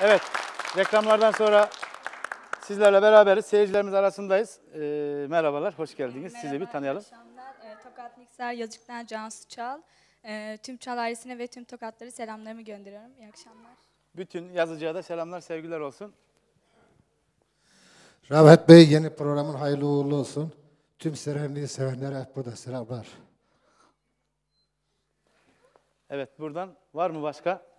Evet, reklamlardan sonra sizlerle beraberiz. Seyircilerimiz arasındayız. Ee, merhabalar, hoş geldiniz. Merhaba, Sizi bir tanıyalım. Merhaba, ee, Tokat Mikser Yazık'tan Cansu Çal. Ee, tüm Çal ailesine ve tüm Tokatları selamlarımı gönderiyorum. İyi akşamlar. Bütün yazıcıya da selamlar, sevgiler olsun. Rahmet Bey yeni programın hayırlı uğurlu olsun. Tüm Serenli'yi sevenlere burada selamlar. Evet buradan var mı başka?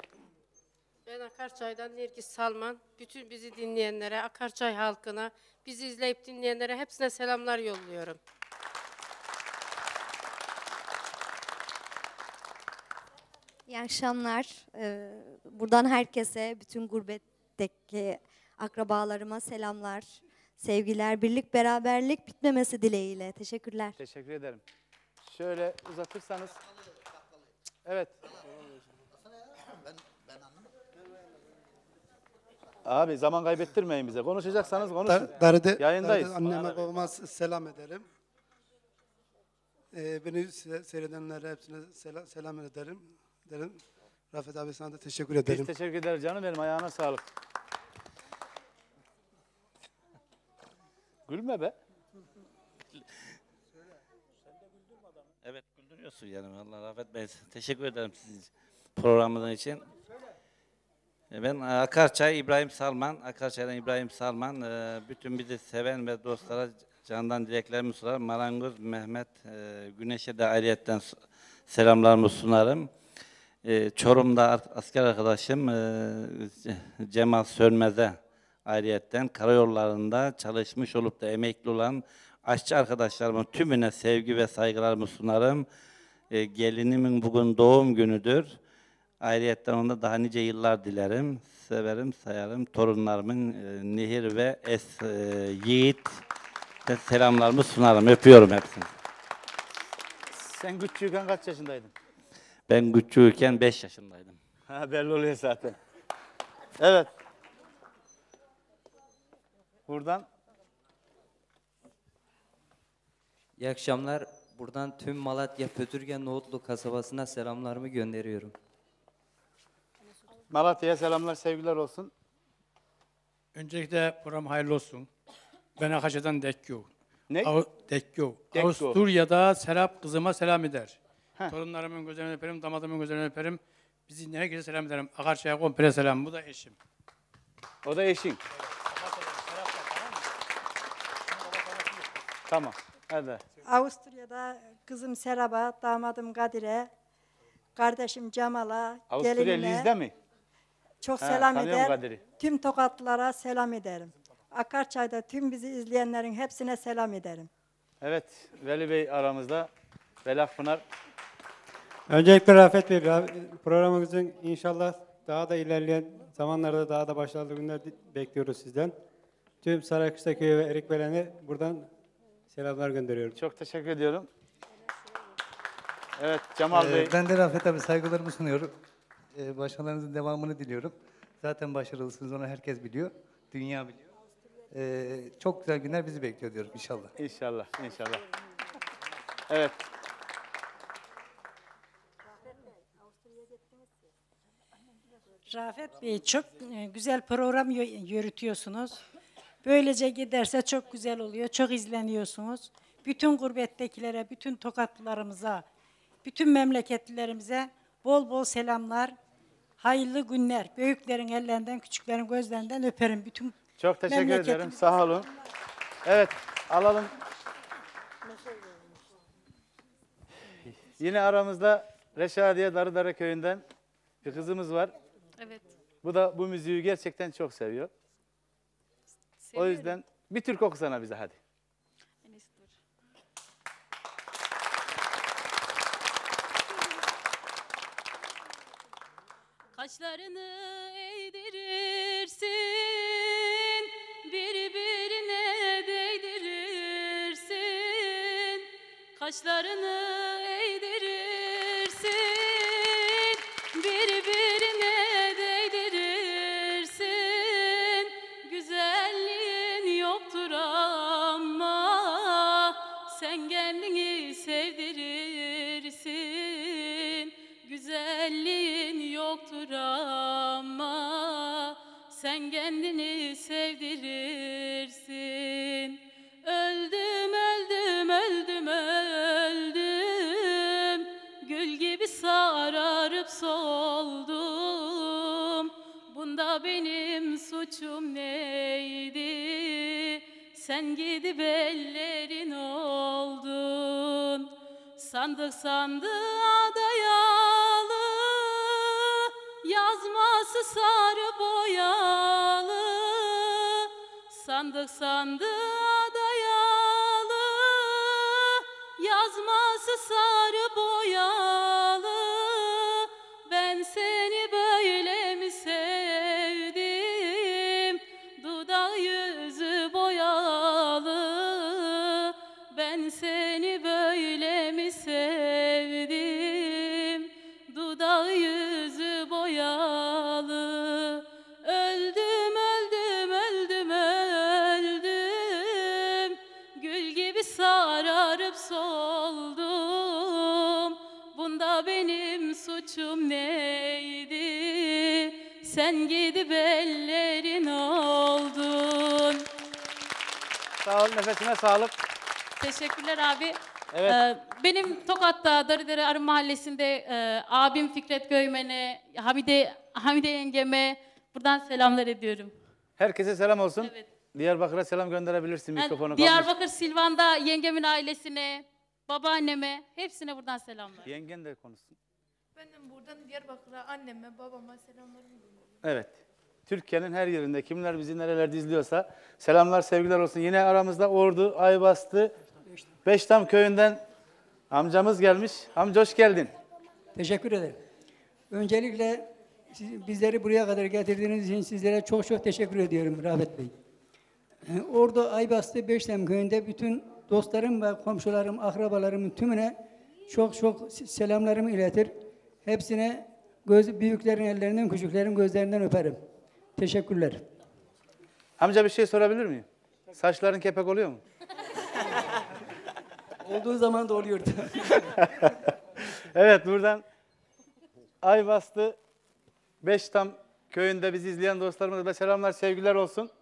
Akarçay'dan Nergis Salman, bütün bizi dinleyenlere, Akarçay halkına, bizi izleyip dinleyenlere hepsine selamlar yolluyorum. İyi akşamlar. Ee, buradan herkese, bütün gurbetteki akrabalarıma selamlar, sevgiler, birlik, beraberlik bitmemesi dileğiyle. Teşekkürler. Teşekkür ederim. Şöyle uzatırsanız. Evet. Abi zaman kaybettirmeyin bize. Konuşacaksanız konuşun. Dar, darıda, Yayındayız. Darıda anneme babama selam ederim. Ee, beni se seyredenlere hepsine selam, selam ederim. Derim. Rafet abi sana da teşekkür ederim. Biz teşekkür ederiz canım benim. Ayağına sağlık. Gülme be. Evet güldürüyorsun yani. Allah Rafet Bey teşekkür ederim sizin programınız için. E, ben Akarçay İbrahim Salman, Akarçay'dan İbrahim Salman. E, bütün bizi seven ve dostlara candan dileklerimi sunarım. Marangoz Mehmet e, Güneş'e de ayrıyetten selamlarımı sunarım. Çorum'da asker arkadaşım Cemal Sönmez'e ayrıyetten karayollarında çalışmış olup da emekli olan aşçı arkadaşlarımın tümüne sevgi ve saygılarımı sunarım. Gelinimin bugün doğum günüdür Ayrıyetten onda daha nice yıllar dilerim, severim, sayarım. Torunlarımın e, Nehir ve Es e, Yiğit de selamlarımı sunarım. Öpüyorum hepsini. Sen küçükken kaç yaşındaydın? Ben küçükken 5 yaşındaydım. Ha, belli oluyor zaten. Evet. Buradan. İyi akşamlar. Buradan tüm Malatya Pötürgen Nohutlu kasabasına selamlarımı gönderiyorum. Malatya'ya selamlar, sevgiler olsun. Öncelikle program hayırlı olsun. Ben Akaşa'dan Dekyo. Ne? Av Dekyo. Dekyo. Avusturya'da Serap kızıma selam eder. Heh. Torunlarımın gözlerini öperim, damadımın gözlerini öperim. Bizi herkese selam ederim. Akarşa'ya komple selam. Bu da eşim. O da eşin. Evet. Tamam. Hadi. Avusturya'da kızım Serap'a, damadım Kadir'e, kardeşim Cemal'a, gelinime. Avusturya Liz'de mi? Çok ha, selam eder. Kadir'i. Tüm Tokatlılara selam ederim. Akarçay'da tüm bizi izleyenlerin hepsine selam ederim. Evet, Veli Bey aramızda. Velah Pınar. Öncelikle Rafet Bey, programımızın inşallah daha da ilerleyen zamanlarda daha da başarılı günler bekliyoruz sizden. Tüm Sarıkışta Köyü ve Erikbelen'e buradan selamlar gönderiyorum. Çok teşekkür ediyorum. Evet, ee, Cemal ee, Bey. Ben de Rafet abi saygılarımı sunuyorum e, başarılarınızın devamını diliyorum. Zaten başarılısınız onu herkes biliyor. Dünya biliyor. Ee, çok güzel günler bizi bekliyor diyorum inşallah. İnşallah, inşallah. Evet. Rafet Bey çok e, güzel program yürütüyorsunuz. Böylece giderse çok güzel oluyor. Çok izleniyorsunuz. Bütün gurbettekilere, bütün tokatlılarımıza, bütün memleketlilerimize bol bol selamlar hayırlı günler. Büyüklerin ellerinden, küçüklerin gözlerinden öperim. Bütün Çok teşekkür ederim. Sağ olun. Evet, alalım. Yine aramızda Reşadiye Darıdara köyünden bir kızımız var. Evet. Bu da bu müziği gerçekten çok seviyor. Seviyorum. O yüzden bir Türk oku sana bize hadi. Saçlarını eğdirirsin Birbirine değdirirsin Kaşlarını gibi sararıp soldum Bunda benim suçum neydi Sen gidip ellerin oldun Sandık sandığa dayalı Yazması sarı boyalı Sandık sandık oldum Bunda benim suçum neydi Sen gidip ellerin oldun Sağ ol, nefesine sağlık Teşekkürler abi Evet. Ee, benim Tokat'ta Darıdere Arı Mahallesi'nde e, abim Fikret Göymen'e, Hamide, Hamide yengeme buradan selamlar ediyorum. Herkese selam olsun. Evet. Diyarbakır'a selam gönderebilirsin yani mikrofonu. Diyarbakır kalmış. Silvan'da yengemin ailesine, babaanneme hepsine buradan selamlar. Yengen de konuşsun. Benim buradan Diyarbakır'a anneme, babama selamlarımı Evet. Türkiye'nin her yerinde kimler bizi nerelerde izliyorsa selamlar, sevgiler olsun. Yine aramızda Ordu, Aybastı, Beştam köyünden amcamız gelmiş. Amca hoş geldin. Teşekkür ederim. Öncelikle bizleri buraya kadar getirdiğiniz için sizlere çok çok teşekkür ediyorum Rafet Bey. Ordu Aybastı Beştem köyünde bütün dostlarım ve komşularım, akrabalarımın tümüne çok çok selamlarımı iletir. Hepsine göz, büyüklerin ellerinden, küçüklerin gözlerinden öperim. Teşekkürler. Amca bir şey sorabilir miyim? Saçların kepek oluyor mu? Olduğu zaman da oluyordu. evet buradan Aybastı Beştam köyünde bizi izleyen dostlarımıza da selamlar, sevgiler olsun.